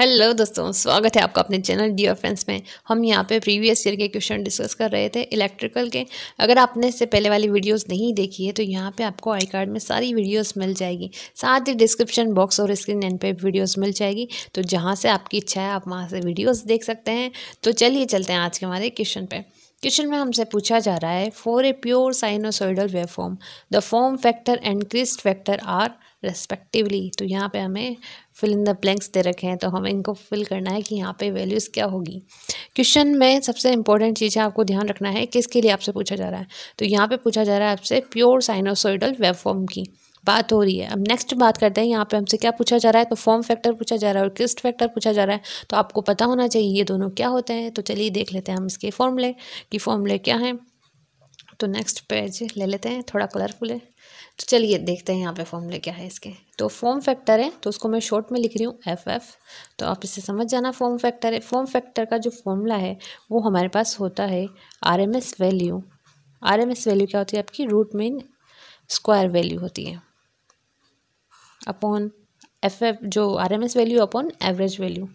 hello दोस्तों स्वागत है आपका अपने चैनल ऑफ फ्रेंड्स में हम यहाँ पे प्रीवियस ईयर के क्वेश्चन डिस्कस कर रहे थे इलेक्ट्रिकल के अगर आपने इससे पहले वाली वीडियोस नहीं देखी है तो यहाँ पे आपको आई कार्ड में सारी वीडियोस मिल जाएगी साथ ही डिस्क्रिप्शन बॉक्स और स्क्रीन एंड पे वीडियोस मिल जाएगी तो जहाँ से आपकी इच्छा है आप वहाँ से वीडियोज़ देख सकते हैं तो चलिए चलते हैं आज के हमारे क्वेश्चन पर क्वेश्चन में हमसे पूछा जा रहा है for a pure sinusoidal waveform the form factor and crest factor are respectively तो यहाँ पे हमें फिल इन द ब्लैंक्स दे रखे हैं तो हमें इनको फिल करना है कि यहाँ पे वैल्यूज़ क्या होगी क्वेश्चन में सबसे इंपॉर्टेंट चीज़ है आपको ध्यान रखना है किसके लिए आपसे पूछा जा रहा है तो यहाँ पे पूछा जा रहा है आपसे प्योर साइनोसोइडल वेबफॉर्म की बात हो रही है अब नेक्स्ट बात करते हैं यहाँ पे हमसे क्या पूछा जा रहा है तो फॉर्म फैक्टर पूछा जा रहा है और क्रिस्ट फैक्टर पूछा जा रहा है तो आपको पता होना चाहिए ये दोनों क्या होते हैं तो चलिए देख लेते हैं हम इसके फॉर्मूले कि फॉर्मूले क्या हैं तो नेक्स्ट पेज ले लेते हैं थोड़ा कलरफुल है तो चलिए देखते हैं यहाँ पे फॉर्मूले क्या है इसके तो फॉर्म फैक्टर है तो उसको मैं शॉर्ट में लिख रही हूँ एफ एफ तो आप इसे समझ जाना फॉर्म फैक्टर है फॉर्म फैक्टर का जो फॉर्मूला है वो हमारे पास होता है R M S value R M S value क्या होती है आपकी रूट मीन स्क्वायर वैल्यू होती है अपॉन एफ एफ जो R M S value upon average value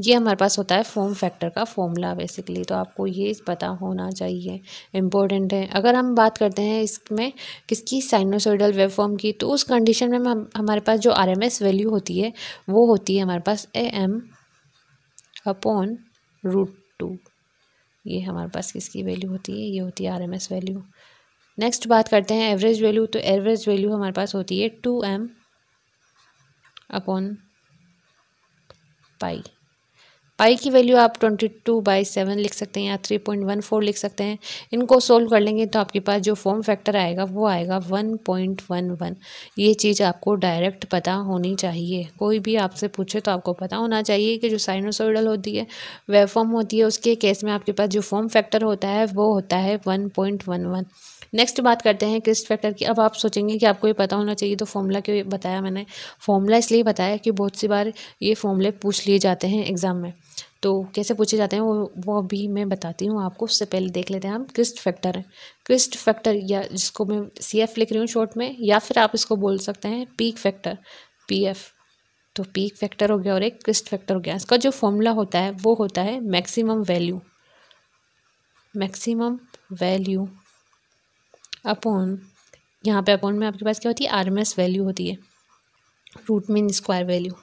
ये हमारे पास होता है फॉर्म फैक्टर का फॉर्मूला बेसिकली तो आपको ये पता होना चाहिए इम्पोर्टेंट है अगर हम बात करते हैं इसमें किसकी साइनोसोइडल वेव फॉर्म की तो उस कंडीशन में हम हमारे पास जो आरएमएस वैल्यू होती है वो होती है हमारे पास A M upon root two ये हमारे पास किसकी वैल्यू होती है ये होती है आरएमएस वैल्यू नेक्स्ट बात करते हैं एवरेज वैल्यू तो एवरेज वैल्यू हमारे पास होती है two M upon pi I की वैल्यू आप ट्वेंटी टू बाई सेवन लिख सकते हैं या थ्री पॉइंट वन फोर लिख सकते हैं इनको सोल्व कर लेंगे तो आपके पास जो फॉर्म फैक्टर आएगा वो आएगा वन पॉइंट वन वन ये चीज़ आपको डायरेक्ट पता होनी चाहिए कोई भी आपसे पूछे तो आपको पता होना चाहिए कि जो साइनोसोइडल होती है वेव फॉर्म होती है उसके केस में आपके पास जो फॉर्म फैक्टर होता है वो होता है one point one one next बात करते हैं क्रिस्ट फैक्टर की अब आप सोचेंगे कि आपको ये पता होना चाहिए तो फॉर्मूला क्यों बताया मैंने फॉर्मूला इसलिए बताया कि बहुत सी बार ये फॉर्मूले पूछ लिए जाते हैं एग्ज़ाम में तो कैसे पूछे जाते हैं वो वो अभी मैं बताती हूँ आपको उससे पहले देख लेते हैं हम क्रिस्ट फैक्टर क्रिस्ट फैक्टर या जिसको मैं सी एफ लिख रही हूँ शॉर्ट में या फिर आप इसको बोल सकते हैं पीक फैक्टर पी एफ तो पीक फैक्टर हो गया और एक क्रिस्ट फैक्टर हो गया इसका जो फॉर्मूला होता है वो होता है maximum value maximum value upon यहाँ पे अपॉन में आपके पास क्या होती है आर वैल्यू होती है रूट मीन स्क्वायर वैल्यू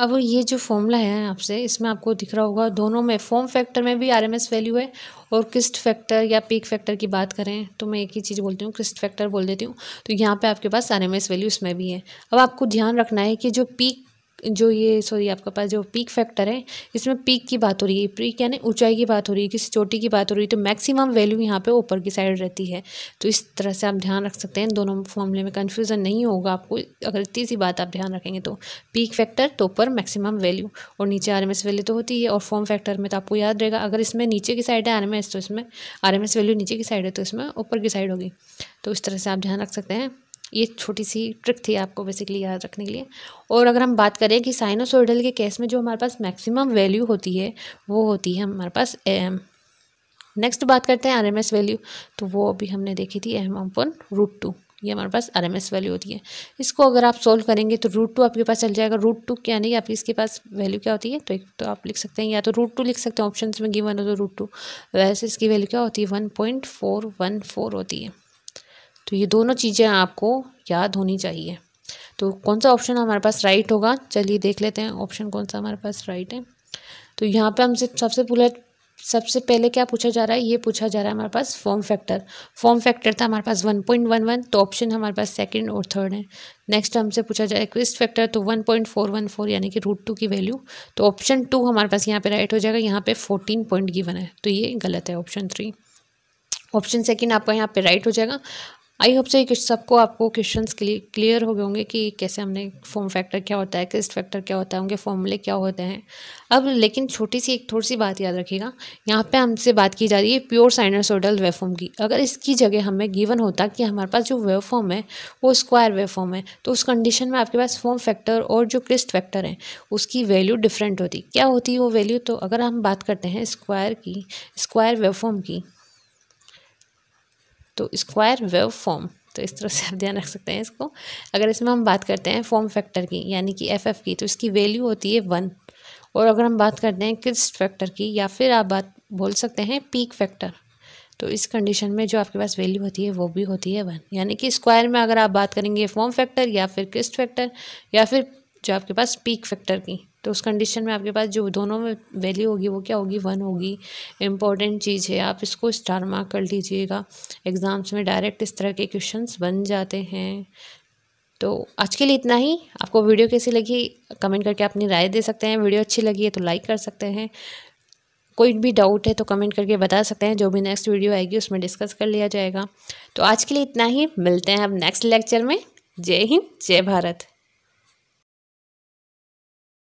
अब ये जो फॉर्मूला है आपसे इसमें आपको दिख रहा होगा दोनों में फॉर्म फैक्टर में भी आरएमएस वैल्यू है और क्रिस्ट फैक्टर या पीक फैक्टर की बात करें तो मैं एक ही चीज़ बोलती हूँ क्रिस्ट फैक्टर बोल देती हूँ तो यहाँ पे आपके पास आरएमएस वैल्यू इसमें भी है अब आपको ध्यान रखना है कि जो पीक जो ये सॉरी आपके पास जो पीक फैक्टर है इसमें पीक की बात हो रही है पीक यानी ऊंचाई की बात हो रही है किसी चोटी की बात हो रही है तो मैक्सिमम वैल्यू यहाँ पे ऊपर की साइड रहती है तो इस तरह से आप ध्यान रख सकते हैं दोनों फॉर्मूले में कन्फ्यूज़न नहीं होगा आपको अगर इतनी सी बात आप ध्यान रखेंगे तो पीक फैक्टर तो ऊपर मैक्सिमम वैल्यू और नीचे आर वैल्यू तो होती है और फॉर्म फैक्टर में तो आपको याद रहेगा अगर इसमें नीचे की साइड है आर तो इसमें आर वैल्यू नीचे की साइड है तो इसमें ऊपर की साइड होगी तो इस तरह से आप ध्यान रख सकते हैं ये छोटी सी ट्रिक थी आपको बेसिकली याद रखने के लिए और अगर हम बात करें कि साइनोसोइडल के केस में जो हमारे पास मैक्सिमम वैल्यू होती है वो होती है हमारे पास एम नेक्स्ट बात करते हैं आरएमएस वैल्यू तो वो अभी हमने देखी थी एम अपन रूट टू ये हमारे पास आर एम एस वैल्यू होती है इसको अगर आप सोल्व करेंगे तो रूट टू आपके पास चल जाएगा रूट टू क्या नहीं आपकी इसके पास वैल्यू क्या होती है तो एक तो आप लिख सकते हैं या तो रूट टू लिख सकते हैं ऑप्शन में गिवन हो तो रूट टू वैसे इसकी वैल्यू क्या होती है one point four one four होती है तो ये दोनों चीज़ें आपको याद होनी चाहिए तो कौन सा ऑप्शन हमारे पास राइट होगा चलिए देख लेते हैं ऑप्शन कौन सा हमारे पास राइट है तो यहाँ पे हमसे सबसे पूरा सबसे पहले क्या पूछा जा रहा है ये पूछा जा रहा है हमारे पास फॉर्म फैक्टर फॉर्म फैक्टर था हमारे पास वन पॉइंट वन वन तो ऑप्शन हमारे पास सेकंड और थर्ड है नेक्स्ट हमसे पूछा जाए क्विस्ट फैक्टर तो one point four one four यानी कि रूट टू की वैल्यू तो ऑप्शन टू हमारे पास यहाँ पे राइट हो जाएगा यहाँ पे फोर्टीन पॉइंट गिवन है तो ये गलत है ऑप्शन थ्री ऑप्शन सेकेंड आपका यहाँ पे राइट हो जाएगा आई होप से सबको आपको क्वेश्चन क्लियर हो गए होंगे कि कैसे हमने फॉर्म फैक्टर क्या होता है किस फैक्टर क्या होता है उनके फॉर्मूले क्या होते हैं अब लेकिन छोटी सी एक थोड़ी सी बात याद रखिएगा यहाँ पे हमसे बात की जा रही है प्योर वेव वेवफॉर्म की अगर इसकी जगह हमें गिवन होता कि हमारे पास जो वेवफॉर्म है वो स्क्वायर वेवफॉर्म है तो उस कंडीशन में आपके पास फॉर्म फैक्टर और जो क्रिस्ट फैक्टर है उसकी वैल्यू डिफरेंट होती क्या होती है वो वैल्यू तो अगर हम बात करते हैं स्क्वायर की स्क्वायर वेवफॉर्म की तो स्क्वायर वेव फॉर्म तो इस तरह से आप ध्यान रख सकते हैं इसको अगर इसमें हम बात करते हैं फॉर्म फैक्टर की यानी कि एफ एफ की तो इसकी वैल्यू होती है वन और अगर हम बात करते हैं किस फैक्टर की या फिर आप बात बोल सकते हैं पीक फैक्टर तो इस कंडीशन में जो आपके पास वैल्यू होती है वो भी होती है वन यानी कि स्क्वायर में अगर आप बात करेंगे फॉर्म फैक्टर या फिर किस्ट फैक्टर या फिर जो आपके पास पीक फैक्टर की तो उस कंडीशन में आपके पास जो दोनों में वैल्यू होगी वो क्या होगी वन होगी इम्पॉर्टेंट चीज़ है आप इसको स्टार मार्क कर लीजिएगा एग्ज़ाम्स में डायरेक्ट इस तरह के क्वेश्चंस बन जाते हैं तो आज के लिए इतना ही आपको वीडियो कैसी लगी कमेंट करके अपनी राय दे सकते हैं वीडियो अच्छी लगी है तो लाइक कर सकते हैं कोई भी डाउट है तो कमेंट करके बता सकते हैं जो भी नेक्स्ट वीडियो आएगी उसमें डिस्कस कर लिया जाएगा तो आज के लिए इतना ही मिलते हैं अब नेक्स्ट लेक्चर में जय हिंद जय भारत